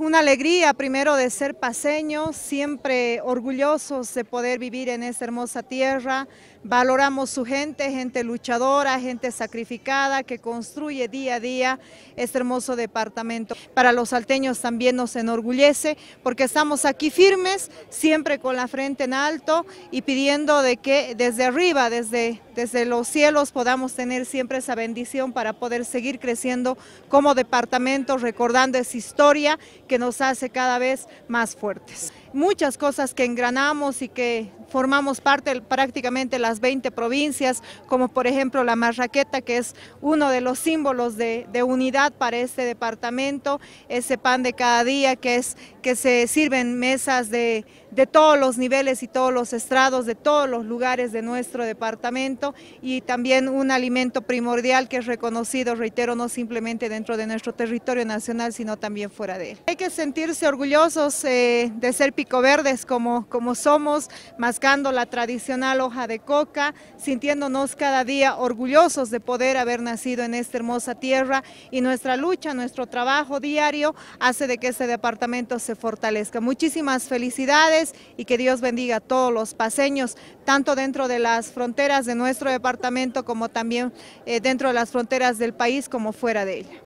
una alegría primero de ser paseños, siempre orgullosos de poder vivir en esta hermosa tierra. Valoramos su gente, gente luchadora, gente sacrificada que construye día a día este hermoso departamento. Para los salteños también nos enorgullece porque estamos aquí firmes, siempre con la frente en alto y pidiendo de que desde arriba, desde, desde los cielos podamos tener siempre esa bendición para poder seguir creciendo como departamento, recordando esa historia que nos hace cada vez más fuertes. Muchas cosas que engranamos y que formamos parte de prácticamente las 20 provincias, como por ejemplo la marraqueta, que es uno de los símbolos de, de, unidad para este departamento, ese pan de cada día que, es, que se sirven mesas de de todos los niveles y todos los estrados, de todos los lugares de nuestro departamento y también un alimento primordial que es reconocido, reitero, no simplemente dentro de nuestro territorio nacional, sino también fuera de él. Hay que sentirse orgullosos eh, de ser picoverdes como, como somos, mascando la tradicional hoja de coca, sintiéndonos cada día orgullosos de poder haber nacido en esta hermosa tierra y nuestra lucha, nuestro trabajo diario hace de que este departamento se fortalezca. Muchísimas felicidades y que Dios bendiga a todos los paseños, tanto dentro de las fronteras de nuestro departamento como también eh, dentro de las fronteras del país como fuera de ella.